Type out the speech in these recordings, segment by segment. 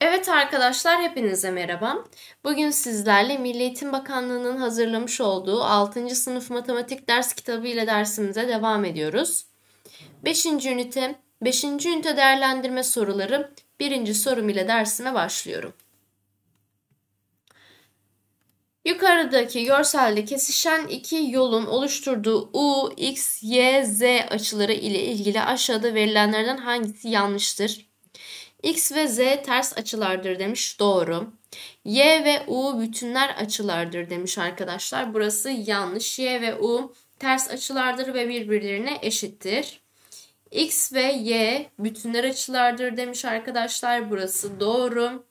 Evet arkadaşlar hepinize merhaba. Bugün sizlerle Milli Eğitim Bakanlığı'nın hazırlamış olduğu 6. sınıf matematik ders kitabı ile dersimize devam ediyoruz. 5. ünite 5. ünite değerlendirme soruları 1. sorum ile dersime başlıyorum. Yukarıdaki görselde kesişen iki yolun oluşturduğu U, X, Y, Z açıları ile ilgili aşağıda verilenlerden hangisi yanlıştır? X ve Z ters açılardır demiş. Doğru. Y ve U bütünler açılardır demiş arkadaşlar. Burası yanlış. Y ve U ters açılardır ve birbirlerine eşittir. X ve Y bütünler açılardır demiş arkadaşlar. Burası doğru.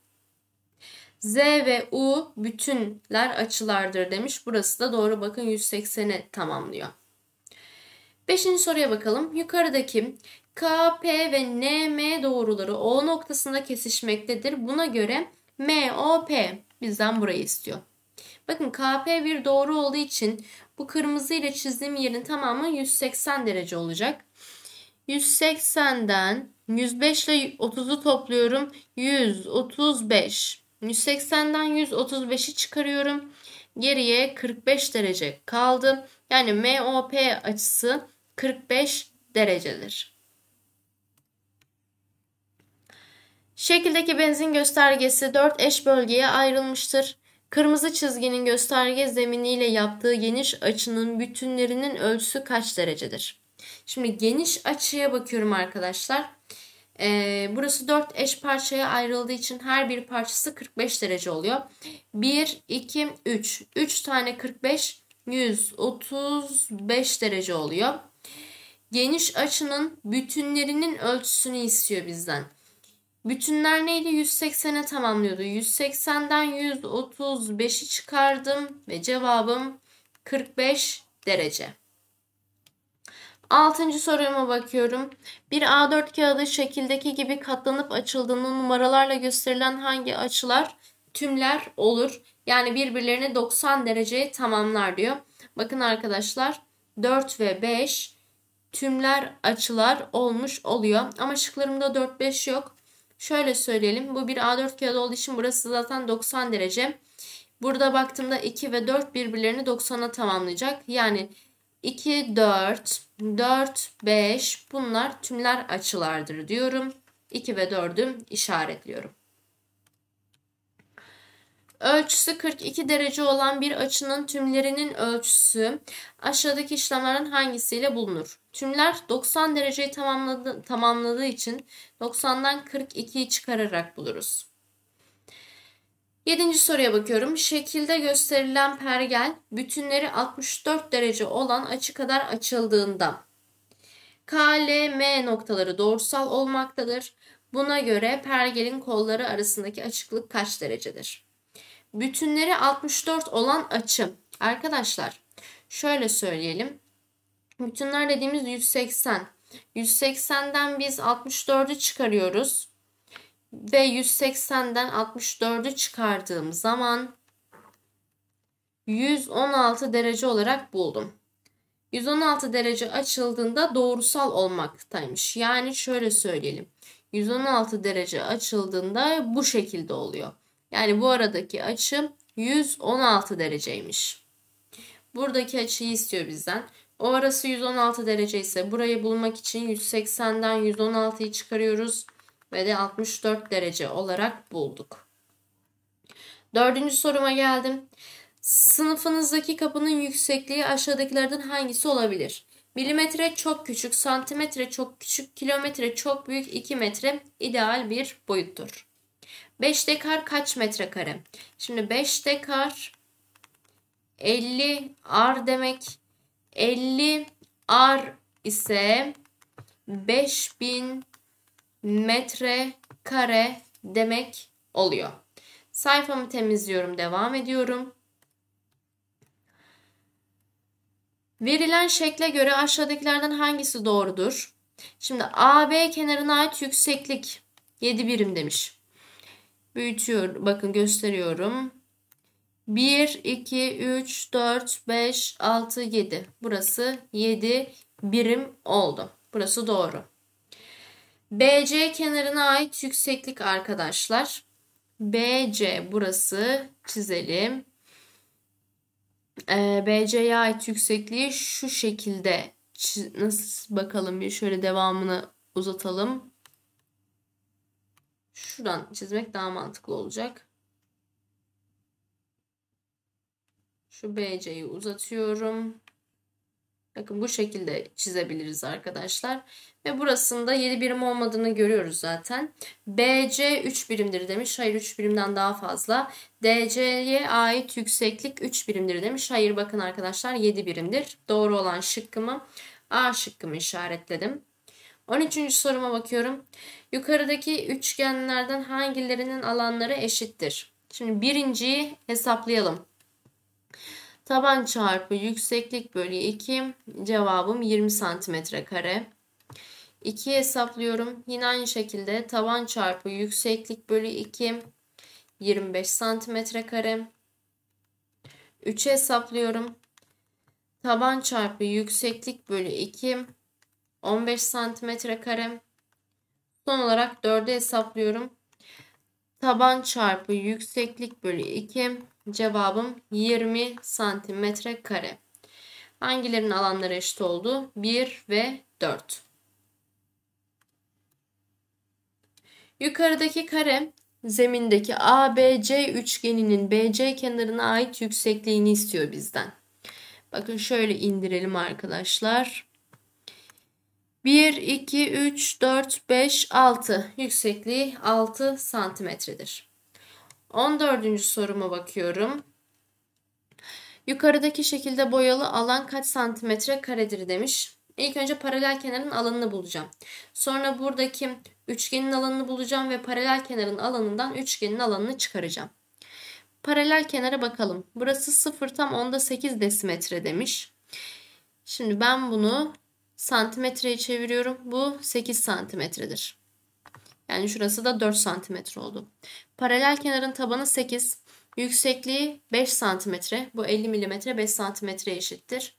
Z ve U bütünler açılardır demiş. Burası da doğru bakın 180'i tamamlıyor. Beşinci soruya bakalım. Yukarıdaki KP ve NM doğruları O noktasında kesişmektedir. Buna göre MOP O, bizden burayı istiyor. Bakın KP bir doğru olduğu için bu kırmızı ile çizdiğim yerin tamamı 180 derece olacak. 180'den 105 ile 30'u topluyorum. 135. 180'den 135'i çıkarıyorum. Geriye 45 derece kaldı. Yani MOP açısı 45 derecedir. Şekildeki benzin göstergesi 4 eş bölgeye ayrılmıştır. Kırmızı çizginin gösterge zeminiyle yaptığı geniş açının bütünlerinin ölçüsü kaç derecedir? Şimdi geniş açıya bakıyorum arkadaşlar. E, burası 4 eş parçaya ayrıldığı için her bir parçası 45 derece oluyor. 1, 2, 3. 3 tane 45, 135 derece oluyor. Geniş açının bütünlerinin ölçüsünü istiyor bizden. Bütünler neydi? 180'e tamamlıyordu. 180'den 135'i çıkardım ve cevabım 45 derece. Altıncı soruma bakıyorum. Bir A4 kağıdı şekildeki gibi katlanıp açıldığında numaralarla gösterilen hangi açılar tümler olur? Yani birbirlerine 90 dereceyi tamamlar diyor. Bakın arkadaşlar 4 ve 5 tümler açılar olmuş oluyor. Ama şıklarımda 4 5 yok. Şöyle söyleyelim. Bu bir A4 kağıdı olduğu için burası zaten 90 derece. Burada baktığımda 2 ve 4 birbirlerini 90'a tamamlayacak. Yani 2, 4, 4, 5 bunlar tümler açılardır diyorum. 2 ve 4'ü işaretliyorum. Ölçüsü 42 derece olan bir açının tümlerinin ölçüsü aşağıdaki işlemlerin hangisiyle bulunur? Tümler 90 dereceyi tamamladı, tamamladığı için 90'dan 42'yi çıkararak buluruz. Yedinci soruya bakıyorum. Şekilde gösterilen pergel bütünleri 64 derece olan açı kadar açıldığında KLM noktaları doğrusal olmaktadır. Buna göre pergelin kolları arasındaki açıklık kaç derecedir? Bütünleri 64 olan açı. Arkadaşlar şöyle söyleyelim. Bütünler dediğimiz 180. 180'den biz 64'ü çıkarıyoruz ve 180'den 64'ü çıkardığım zaman 116 derece olarak buldum. 116 derece açıldığında doğrusal olmaktaymış. Yani şöyle söyleyelim. 116 derece açıldığında bu şekilde oluyor. Yani bu aradaki açı 116 dereceymiş. Buradaki açıyı istiyor bizden. O arası 116 derece ise burayı bulmak için 180'den 116'yı çıkarıyoruz ve de 64 derece olarak bulduk. Dördüncü soruma geldim. Sınıfınızdaki kapının yüksekliği aşağıdakilerden hangisi olabilir? Milimetre çok küçük, santimetre çok küçük, kilometre çok büyük, 2 metre ideal bir boyuttur. 5 dekar kaç metrekare? Şimdi 5 dekar 50 ar demek. 50 ar ise 5000 metre kare demek oluyor. Sayfamı temizliyorum, devam ediyorum. Verilen şekle göre aşağıdakilerden hangisi doğrudur? Şimdi AB kenarına ait yükseklik 7 birim demiş. Büyütüyorum. Bakın gösteriyorum. 1, 2, 3, 4, 5, 6, 7. Burası 7 birim oldu. Burası doğru. BC kenarına ait yükseklik arkadaşlar. BC burası çizelim. Ee, BC'ye ait yüksekliği şu şekilde nasıl bakalım bir şöyle devamını uzatalım. Şuradan çizmek daha mantıklı olacak. Şu BC'yi uzatıyorum. Bakın bu şekilde çizebiliriz arkadaşlar. Ve burasında 7 birim olmadığını görüyoruz zaten. BC 3 birimdir demiş. Hayır 3 birimden daha fazla. DC'ye ait yükseklik 3 birimdir demiş. Hayır bakın arkadaşlar 7 birimdir. Doğru olan şıkkımı A şıkkımı işaretledim. 13. soruma bakıyorum. Yukarıdaki üçgenlerden hangilerinin alanları eşittir? Şimdi birinciyi hesaplayalım. Taban çarpı yükseklik bölü 2 cevabım 20 santimetre kare. 2 hesaplıyorum. Yine aynı şekilde taban çarpı yükseklik bölü 2 25 santimetre kare. 3'ü hesaplıyorum. Taban çarpı yükseklik bölü 2 15 santimetre kare. Son olarak 4'ü hesaplıyorum. Taban çarpı yükseklik bölü 2 Cevabım 20 santimetre kare. Hangilerinin alanları eşit oldu? 1 ve 4. Yukarıdaki kare zemindeki ABC üçgeninin BC kenarına ait yüksekliğini istiyor bizden. Bakın şöyle indirelim arkadaşlar. 1, 2, 3, 4, 5, 6 yüksekliği 6 santimetredir. 14. soruma bakıyorum. Yukarıdaki şekilde boyalı alan kaç santimetre karedir demiş. İlk önce paralel kenarın alanını bulacağım. Sonra buradaki üçgenin alanını bulacağım ve paralel kenarın alanından üçgenin alanını çıkaracağım. Paralel kenara bakalım. Burası 0 tam onda 8 desimetre demiş. Şimdi ben bunu santimetreye çeviriyorum. Bu 8 santimetredir. Yani şurası da 4 santimetre oldu. Paralel kenarın tabanı 8. Yüksekliği 5 santimetre. Bu 50 milimetre 5 santimetre eşittir.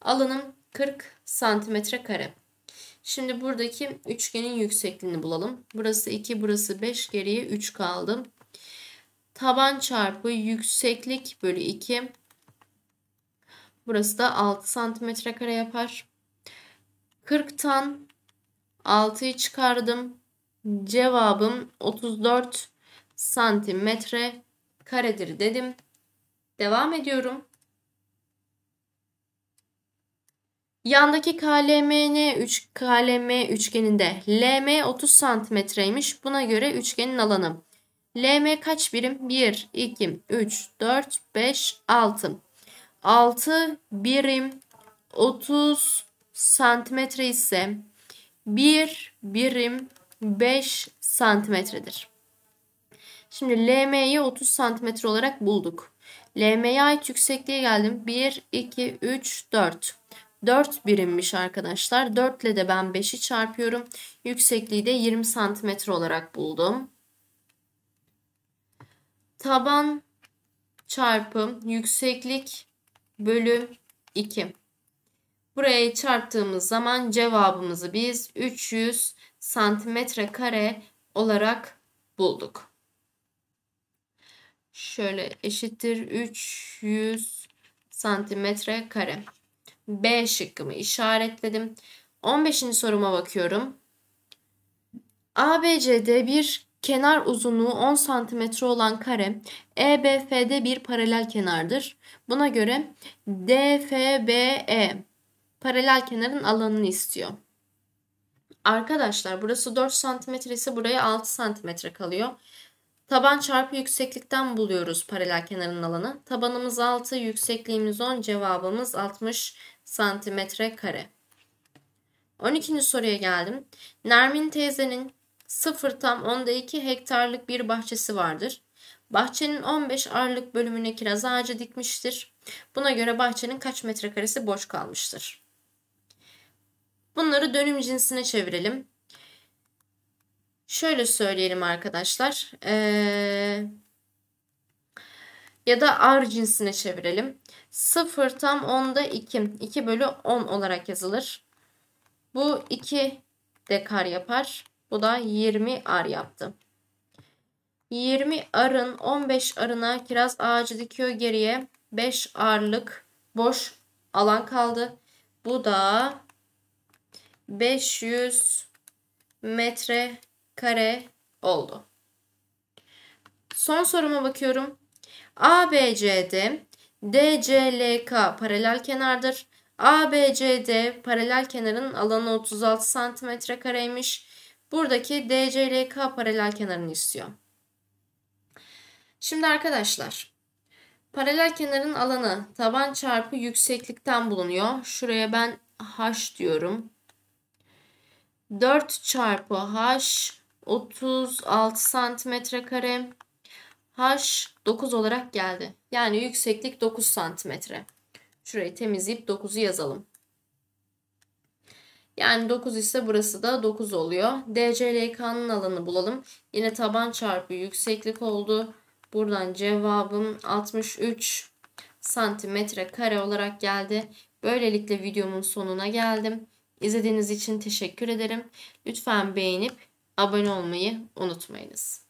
Alanım 40 santimetre kare. Şimdi buradaki üçgenin yüksekliğini bulalım. Burası 2, burası 5, geriye 3 kaldı. Taban çarpı yükseklik bölü 2. Burası da 6 santimetre kare yapar. 40'tan 6'yı çıkardım. Cevabım 34 santimetre karedir dedim. Devam ediyorum. Yandaki KLMN 3 KLM üçgeninde LM 30 santimetreymiş. Buna göre üçgenin alanı. LM kaç birim? 1, 2, 3, 4, 5, 6. 6 birim 30 santimetre ise 1 birim 5 santimetredir. Şimdi LM'yi 30 santimetre olarak bulduk. LM'ye ait yüksekliğe geldim. 1, 2, 3, 4. 4 birimmiş arkadaşlar. 4 ile de ben 5'i çarpıyorum. Yüksekliği de 20 santimetre olarak buldum. Taban çarpı yükseklik bölü 2. Buraya çarptığımız zaman cevabımızı biz 300 santimetre kare olarak bulduk. Şöyle eşittir 300 santimetre kare. B şıkkımı işaretledim. 15. soruma bakıyorum. ABC'de bir kenar uzunluğu 10 santimetre olan kare EBF'de bir paralel kenardır. Buna göre DFBE paralel kenarın alanını istiyor. Arkadaşlar burası 4 cm ise buraya 6 santimetre kalıyor. Taban çarpı yükseklikten buluyoruz paralel kenarın alanı. Tabanımız 6, yüksekliğimiz 10, cevabımız 60 santimetre kare. 12. soruya geldim. Nermin teyzenin 0 tam 10'da 2 hektarlık bir bahçesi vardır. Bahçenin 15 arlık bölümüne kiraz ağacı dikmiştir. Buna göre bahçenin kaç metrekaresi boş kalmıştır? Bunları dönüm cinsine çevirelim. Şöyle söyleyelim arkadaşlar. Ee, ya da ar cinsine çevirelim. 0 tam 10'da 2. 2 bölü 10 olarak yazılır. Bu 2 dekar yapar. Bu da 20 ar yaptı. 20 arın 15 arına kiraz ağacı dikiyor geriye. 5 arlık boş alan kaldı. Bu da 500 metre kare oldu. Son soruma bakıyorum. ABCD DCLK paralel kenardır. ABCD paralel kenarın alanı 36 cm kareymiş. Buradaki DCLK paralel kenarını istiyor. Şimdi arkadaşlar paralel kenarın alanı taban çarpı yükseklikten bulunuyor. Şuraya ben h diyorum. 4 çarpı h 36 santimetre kare h 9 olarak geldi. Yani yükseklik 9 santimetre. Şurayı temizleyip 9'u yazalım. Yani 9 ise burası da 9 oluyor. DCLK'nın alanı bulalım. Yine taban çarpı yükseklik oldu. Buradan cevabım 63 santimetre kare olarak geldi. Böylelikle videomun sonuna geldim. İzlediğiniz için teşekkür ederim. Lütfen beğenip abone olmayı unutmayınız.